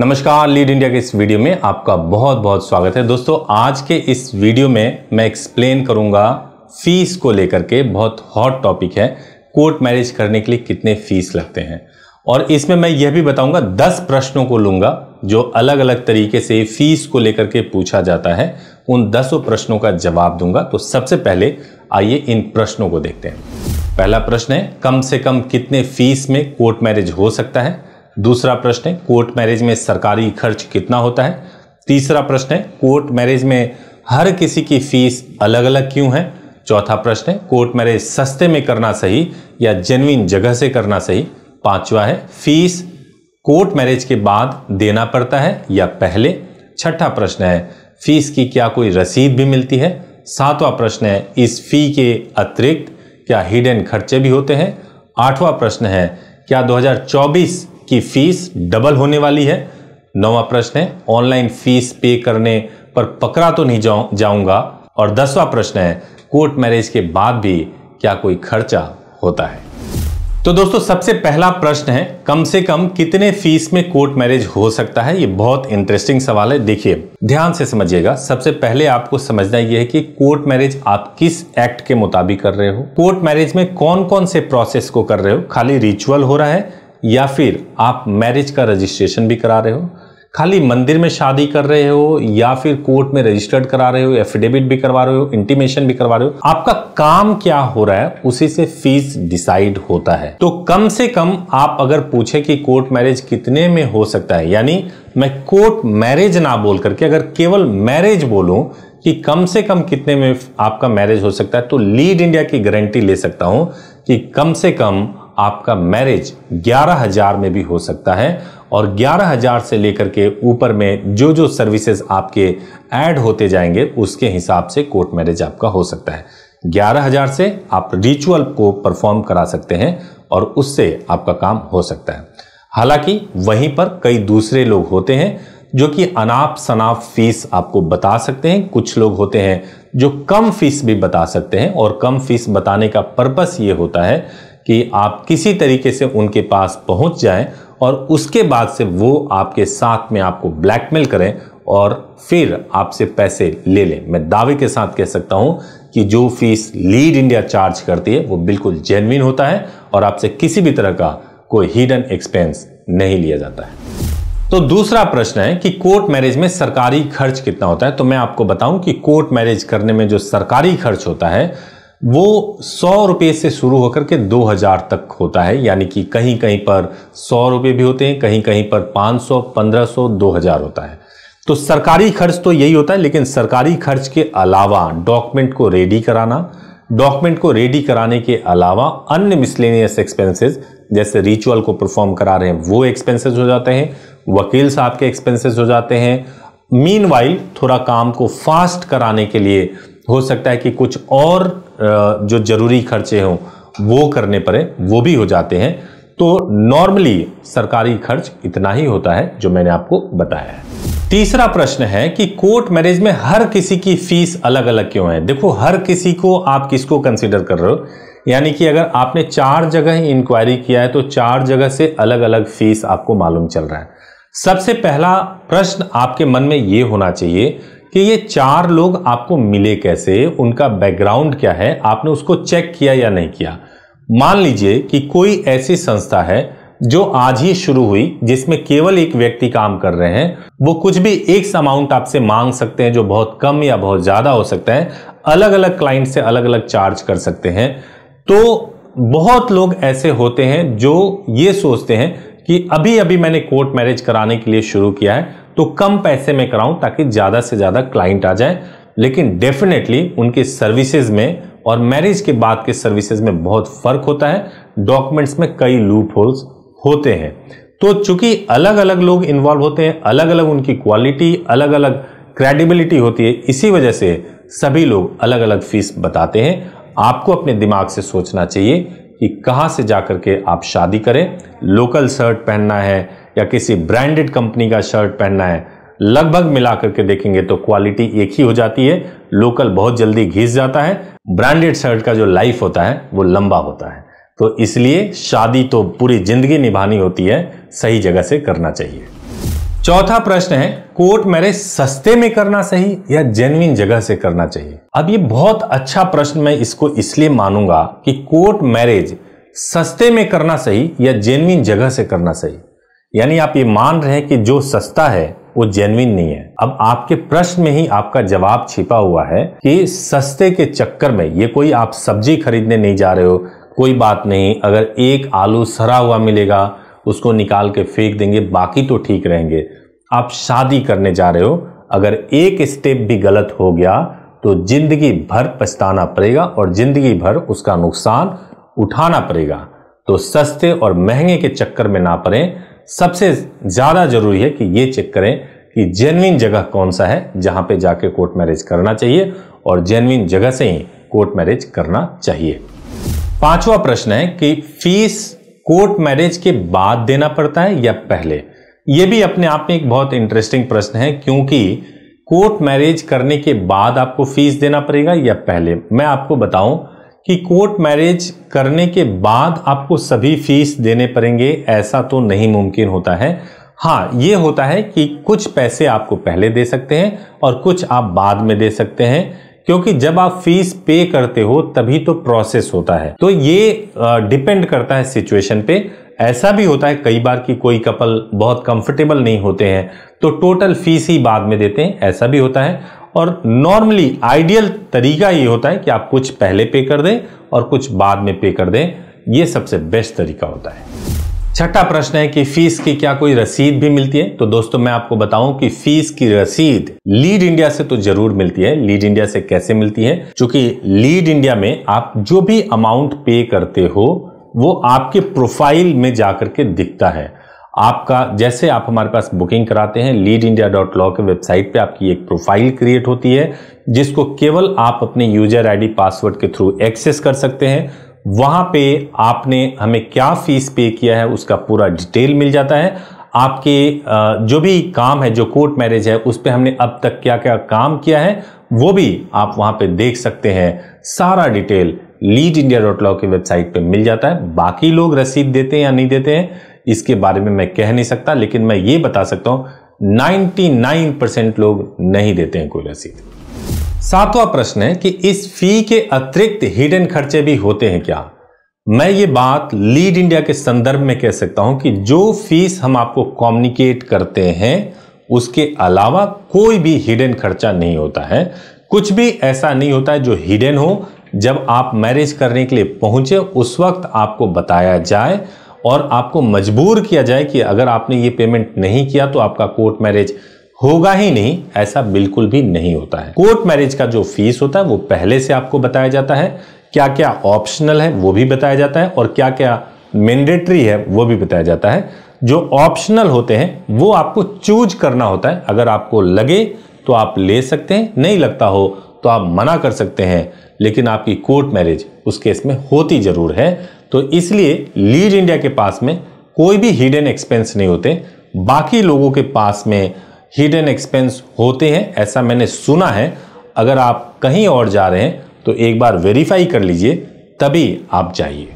नमस्कार lead India के इस वीडियो में आपका बहुत बहुत स्वागत है दोस्तों आज के इस वीडियो में मैं एक्सप्लेन करूंगा फीस को लेकर के बहुत हॉट टॉपिक है कोर्ट मैरिज करने के लिए कितने फीस लगते हैं और इसमें मैं यह भी बताऊंगा दस प्रश्नों को लूंगा जो अलग अलग तरीके से फीस को लेकर के पूछा जाता है उन दसों प्रश्नों का जवाब दूंगा तो सबसे पहले आइए इन प्रश्नों को देखते हैं पहला प्रश्न है कम से कम कितने फीस में कोर्ट मैरिज हो सकता है दूसरा प्रश्न है कोर्ट मैरिज में सरकारी खर्च कितना होता है तीसरा प्रश्न है कोर्ट मैरिज में हर किसी की फीस अलग अलग क्यों है चौथा प्रश्न है कोर्ट मैरिज सस्ते में करना सही या जेनविन जगह से करना सही पांचवा है फीस कोर्ट मैरिज के बाद देना पड़ता है या पहले छठा प्रश्न है फीस की क्या कोई रसीद भी मिलती है सातवां प्रश्न है इस फी के अतिरिक्त क्या हिडन खर्चे भी होते हैं आठवां प्रश्न है क्या की फीस डबल होने वाली है नौवा प्रश्न है ऑनलाइन फीस पे करने पर पकड़ा तो नहीं जाऊं जाऊंगा और दसवां प्रश्न है कोर्ट मैरिज के बाद भी क्या कोई खर्चा होता है तो दोस्तों सबसे पहला प्रश्न है कम से कम कितने फीस में कोर्ट मैरिज हो सकता है ये बहुत इंटरेस्टिंग सवाल है देखिए ध्यान से समझिएगा सबसे पहले आपको समझना यह है कि कोर्ट मैरिज आप किस एक्ट के मुताबिक कर रहे हो कोर्ट मैरिज में कौन कौन से प्रोसेस को कर रहे हो खाली रिचुअल हो रहा है या फिर आप मैरिज का रजिस्ट्रेशन भी करा रहे हो खाली मंदिर में शादी कर रहे हो या फिर कोर्ट में रजिस्टर्ड करा रहे हो एफिडेविट भी करवा रहे हो इंटीमेशन भी करवा रहे हो आपका काम क्या हो रहा है उसी से फीस डिसाइड होता है तो कम से कम आप अगर पूछे कि कोर्ट मैरिज कितने में हो सकता है यानी मैं कोर्ट मैरिज ना बोल करके अगर केवल मैरिज बोलूं कि कम से कम कितने में आपका मैरिज हो सकता है तो लीड इंडिया की गारंटी ले सकता हूं कि कम से कम आपका मैरिज ग्यारह हजार में भी हो सकता है और ग्यारह हजार से लेकर के ऊपर में जो जो सर्विसेज आपके ऐड होते जाएंगे उसके हिसाब से कोर्ट मैरिज आपका हो सकता है ग्यारह हजार से आप रिचुअल को परफॉर्म करा सकते हैं और उससे आपका काम हो सकता है हालांकि वहीं पर कई दूसरे लोग होते हैं जो कि अनाप शनाप फीस आपको बता सकते हैं कुछ लोग होते हैं जो कम फीस भी बता सकते हैं और कम फीस बताने का पर्पस ये होता है कि आप किसी तरीके से उनके पास पहुंच जाएं और उसके बाद से वो आपके साथ में आपको ब्लैकमेल करें और फिर आपसे पैसे ले लें मैं दावे के साथ कह सकता हूं कि जो फीस लीड इंडिया चार्ज करती है वो बिल्कुल जेनविन होता है और आपसे किसी भी तरह का कोई हिडन एक्सपेंस नहीं लिया जाता है तो दूसरा प्रश्न है कि कोर्ट मैरिज में सरकारी खर्च कितना होता है तो मैं आपको बताऊं कि कोर्ट मैरिज करने में जो सरकारी खर्च होता है वो सौ रुपये से शुरू होकर के दो हज़ार तक होता है यानी कि कहीं कहीं पर सौ रुपये भी होते हैं कहीं कहीं पर पाँच सौ पंद्रह सौ दो हज़ार होता है तो सरकारी खर्च तो यही होता है लेकिन सरकारी खर्च के अलावा डॉक्यूमेंट को रेडी कराना डॉक्यूमेंट को रेडी कराने के अलावा अन्य मिसलेनियस एक्सपेंसेस जैसे रिचुअल को परफॉर्म करा रहे हैं वो एक्सपेंसेस हो जाते हैं वकील साहब के एक्सपेंसेस हो जाते हैं मीन थोड़ा काम को फास्ट कराने के लिए हो सकता है कि कुछ और जो ज़रूरी खर्चे हों वो करने पड़े वो भी हो जाते हैं तो नॉर्मली सरकारी खर्च इतना ही होता है जो मैंने आपको बताया है तीसरा प्रश्न है कि कोर्ट मैरिज में हर किसी की फीस अलग अलग क्यों है देखो हर किसी को आप किसको कंसिडर कर रहे हो यानी कि अगर आपने चार जगह इंक्वायरी किया है तो चार जगह से अलग अलग फीस आपको मालूम चल रहा है सबसे पहला प्रश्न आपके मन में ये होना चाहिए कि ये चार लोग आपको मिले कैसे उनका बैकग्राउंड क्या है आपने उसको चेक किया या नहीं किया मान लीजिए कि कोई ऐसी संस्था है जो आज ही शुरू हुई जिसमें केवल एक व्यक्ति काम कर रहे हैं वो कुछ भी एक अमाउंट आपसे मांग सकते हैं जो बहुत कम या बहुत ज़्यादा हो सकता है अलग अलग क्लाइंट से अलग अलग चार्ज कर सकते हैं तो बहुत लोग ऐसे होते हैं जो ये सोचते हैं कि अभी अभी मैंने कोर्ट मैरिज कराने के लिए शुरू किया है तो कम पैसे में कराऊं ताकि ज़्यादा से ज़्यादा क्लाइंट आ जाए लेकिन डेफिनेटली उनके सर्विसेज में और मैरिज के बाद के सर्विसेज में बहुत फ़र्क होता है डॉक्यूमेंट्स में कई लूप होल्स होते हैं तो चूंकि अलग अलग लोग इन्वॉल्व होते हैं अलग अलग उनकी क्वालिटी अलग अलग क्रेडिबिलिटी होती है इसी वजह से सभी लोग अलग अलग फीस बताते हैं आपको अपने दिमाग से सोचना चाहिए कि कहाँ से जा के आप शादी करें लोकल शर्ट पहनना है या किसी ब्रांडेड कंपनी का शर्ट पहनना है लगभग मिला करके देखेंगे तो क्वालिटी एक ही हो जाती है लोकल बहुत जल्दी घिस जाता है ब्रांडेड शर्ट का जो लाइफ होता है वो लंबा होता है तो इसलिए शादी तो पूरी जिंदगी निभानी होती है सही जगह से करना चाहिए चौथा प्रश्न है कोर्ट मैरिज सस्ते में करना सही या जेन्युन जगह से करना चाहिए अब ये बहुत अच्छा प्रश्न मैं इसको इसलिए मानूंगा कि कोर्ट मैरिज सस्ते में करना सही या जेन्युन जगह से करना सही यानी आप ये मान रहे हैं कि जो सस्ता है वो जेनविन नहीं है अब आपके प्रश्न में ही आपका जवाब छिपा हुआ है कि सस्ते के चक्कर में ये कोई आप सब्जी खरीदने नहीं जा रहे हो कोई बात नहीं अगर एक आलू सरा हुआ मिलेगा उसको निकाल के फेंक देंगे बाकी तो ठीक रहेंगे आप शादी करने जा रहे हो अगर एक स्टेप भी गलत हो गया तो जिंदगी भर पछताना पड़ेगा और जिंदगी भर उसका नुकसान उठाना पड़ेगा तो सस्ते और महंगे के चक्कर में ना पड़ें सबसे ज़्यादा जरूरी है कि ये चेक करें कि जेनविन जगह कौन सा है जहाँ पे जाके कोर्ट मैरिज करना चाहिए और जेनविन जगह से ही कोर्ट मैरिज करना चाहिए पांचवा प्रश्न है कि फीस कोर्ट मैरिज के बाद देना पड़ता है या पहले ये भी अपने आप में एक बहुत इंटरेस्टिंग प्रश्न है क्योंकि कोर्ट मैरिज करने के बाद आपको फीस देना पड़ेगा या पहले मैं आपको बताऊं कि कोर्ट मैरिज करने के बाद आपको सभी फीस देने पड़ेंगे ऐसा तो नहीं मुमकिन होता है हाँ ये होता है कि कुछ पैसे आपको पहले दे सकते हैं और कुछ आप बाद में दे सकते हैं क्योंकि जब आप फीस पे करते हो तभी तो प्रोसेस होता है तो ये डिपेंड करता है सिचुएशन पे ऐसा भी होता है कई बार कि कोई कपल बहुत कंफर्टेबल नहीं होते हैं तो टोटल फीस ही बाद में देते हैं ऐसा भी होता है और नॉर्मली आइडियल तरीका ये होता है कि आप कुछ पहले पे कर दें और कुछ बाद में पे कर दें ये सबसे बेस्ट तरीका होता है छठा प्रश्न है कि फीस की क्या कोई रसीद भी मिलती है तो दोस्तों मैं आपको बताऊं कि फीस की रसीद लीड इंडिया से तो जरूर मिलती है लीड इंडिया से कैसे मिलती है क्योंकि लीड इंडिया में आप जो भी अमाउंट पे करते हो वो आपके प्रोफाइल में जाकर के दिखता है आपका जैसे आप हमारे पास बुकिंग कराते हैं लीड इंडिया डॉट लॉ के वेबसाइट पे आपकी एक प्रोफाइल क्रिएट होती है जिसको केवल आप अपने यूजर आईडी पासवर्ड के थ्रू एक्सेस कर सकते हैं वहां पे आपने हमें क्या फीस पे किया है उसका पूरा डिटेल मिल जाता है आपके जो भी काम है जो कोर्ट मैरिज है उस पर हमने अब तक क्या क्या काम किया है वो भी आप वहाँ पे देख सकते हैं सारा detail lead India dot law की वेबसाइट पे मिल जाता है बाकी लोग रसीद देते हैं या नहीं देते हैं इसके बारे में मैं कह नहीं सकता लेकिन मैं ये बता सकता हूं 99 परसेंट लोग नहीं देते हैं कोई रसीद सातवां प्रश्न है कि इस फी के अतिरिक्त हिडन खर्चे भी होते हैं क्या मैं ये बात लीड इंडिया के संदर्भ में कह सकता हूं कि जो फीस हम आपको कम्युनिकेट करते हैं उसके अलावा कोई भी हिडन खर्चा नहीं होता है कुछ भी ऐसा नहीं होता है जो हिडन हो जब आप मैरिज करने के लिए पहुंचे उस वक्त आपको बताया जाए और आपको मजबूर किया जाए कि अगर आपने ये पेमेंट नहीं किया तो आपका कोर्ट मैरिज होगा ही नहीं ऐसा बिल्कुल भी नहीं होता है कोर्ट मैरिज का जो फीस होता है वो पहले से आपको बताया जाता है क्या क्या ऑप्शनल है वो भी बताया जाता है और क्या क्या मैंडेटरी है वो भी बताया जाता है जो ऑप्शनल होते हैं वो आपको चूज करना होता है अगर आपको लगे तो आप ले सकते हैं नहीं लगता हो तो आप मना कर सकते हैं लेकिन आपकी कोर्ट मैरिज उस केस में होती ज़रूर है तो इसलिए लीड इंडिया के पास में कोई भी हिडन एक्सपेंस नहीं होते बाकी लोगों के पास में हिडन एक्सपेंस होते हैं ऐसा मैंने सुना है अगर आप कहीं और जा रहे हैं तो एक बार वेरीफाई कर लीजिए तभी आप जाइए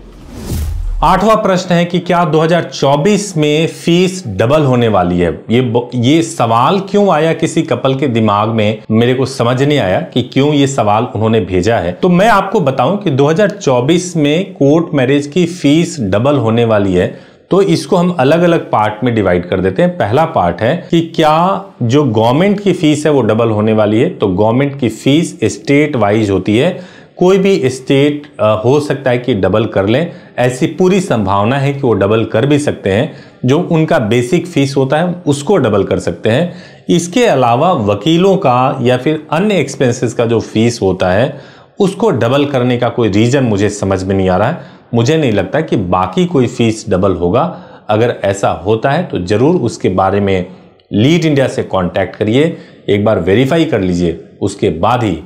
आठवां प्रश्न है कि क्या 2024 में फीस डबल होने वाली है ये ये सवाल क्यों आया किसी कपल के दिमाग में मेरे को समझ नहीं आया कि क्यों ये सवाल उन्होंने भेजा है तो मैं आपको बताऊं कि 2024 में कोर्ट मैरिज की फीस डबल होने वाली है तो इसको हम अलग अलग पार्ट में डिवाइड कर देते हैं पहला पार्ट है कि क्या जो गवर्नमेंट की फीस है वो डबल होने वाली है तो गवर्नमेंट की फीस स्टेट वाइज होती है कोई भी स्टेट हो सकता है कि डबल कर लें ऐसी पूरी संभावना है कि वो डबल कर भी सकते हैं जो उनका बेसिक फीस होता है उसको डबल कर सकते हैं इसके अलावा वकीलों का या फिर अन्य एक्सपेंसेस का जो फीस होता है उसको डबल करने का कोई रीज़न मुझे समझ में नहीं आ रहा है मुझे नहीं लगता कि बाकी कोई फीस डबल होगा अगर ऐसा होता है तो ज़रूर उसके बारे में लीड इंडिया से कांटेक्ट करिए एक बार वेरीफाई कर लीजिए उसके बाद ही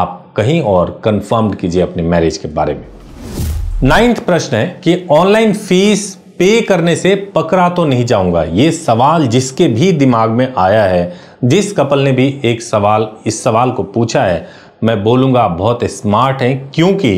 आप कहीं और कन्फर्म कीजिए अपने मैरिज के बारे में नाइन्थ प्रश्न है कि ऑनलाइन फीस पे करने से पकड़ा तो नहीं जाऊंगा ये सवाल जिसके भी दिमाग में आया है जिस कपल ने भी एक सवाल इस सवाल को पूछा है मैं बोलूँगा आप बहुत स्मार्ट हैं क्योंकि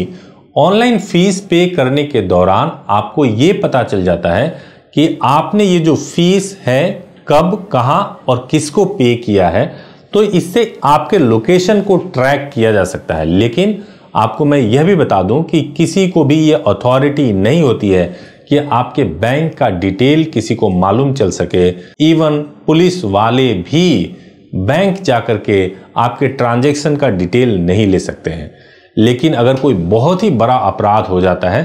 ऑनलाइन फीस पे करने के दौरान आपको ये पता चल जाता है कि आपने ये जो फीस है कब कहाँ और किसको पे किया है तो इससे आपके लोकेशन को ट्रैक किया जा सकता है लेकिन आपको मैं यह भी बता दूं कि किसी को भी ये अथॉरिटी नहीं होती है कि आपके बैंक का डिटेल किसी को मालूम चल सके इवन पुलिस वाले भी बैंक जा के आपके ट्रांजैक्शन का डिटेल नहीं ले सकते हैं लेकिन अगर कोई बहुत ही बड़ा अपराध हो जाता है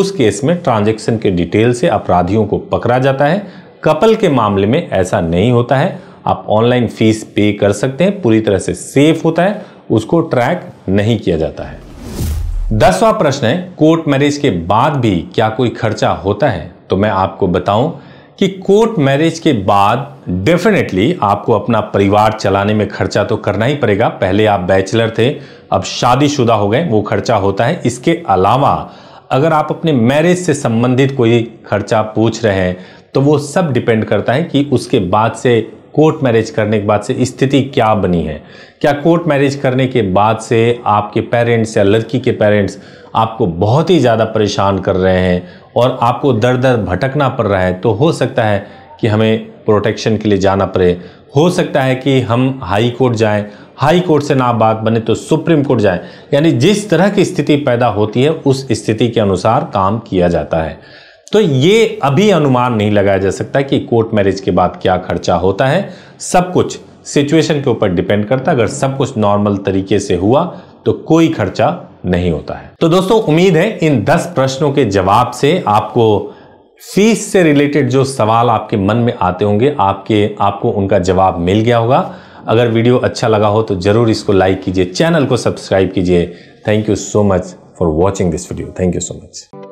उस केस में ट्रांजेक्शन के डिटेल से अपराधियों को पकड़ा जाता है कपल के मामले में ऐसा नहीं होता है आप ऑनलाइन फीस पे कर सकते हैं पूरी तरह से सेफ होता है उसको ट्रैक नहीं किया जाता है दसवां प्रश्न है कोर्ट मैरिज के बाद भी क्या कोई खर्चा होता है तो मैं आपको बताऊं कि कोर्ट मैरिज के बाद डेफिनेटली आपको अपना परिवार चलाने में खर्चा तो करना ही पड़ेगा पहले आप बैचलर थे अब शादीशुदा हो गए वो खर्चा होता है इसके अलावा अगर आप अपने मैरिज से संबंधित कोई खर्चा पूछ रहे हैं तो वो सब डिपेंड करता है कि उसके बाद से कोर्ट मैरिज करने के बाद से स्थिति क्या बनी है क्या कोर्ट मैरिज करने के बाद से आपके पेरेंट्स या लड़की के पेरेंट्स आपको बहुत ही ज़्यादा परेशान कर रहे हैं और आपको दर दर भटकना पड़ रहा है तो हो सकता है कि हमें प्रोटेक्शन के लिए जाना पड़े हो सकता है कि हम हाई कोर्ट जाएं हाई कोर्ट से ना बात बने तो सुप्रीम कोर्ट जाएं यानी जिस तरह की स्थिति पैदा होती है उस स्थिति के अनुसार काम किया जाता है तो ये अभी अनुमान नहीं लगाया जा सकता कि कोर्ट मैरिज के बाद क्या खर्चा होता है सब कुछ सिचुएशन के ऊपर डिपेंड करता है अगर सब कुछ नॉर्मल तरीके से हुआ तो कोई खर्चा नहीं होता है तो दोस्तों उम्मीद है इन 10 प्रश्नों के जवाब से आपको फीस से रिलेटेड जो सवाल आपके मन में आते होंगे आपके आपको उनका जवाब मिल गया होगा अगर वीडियो अच्छा लगा हो तो ज़रूर इसको लाइक कीजिए चैनल को सब्सक्राइब कीजिए thank you so much for watching this video thank you so much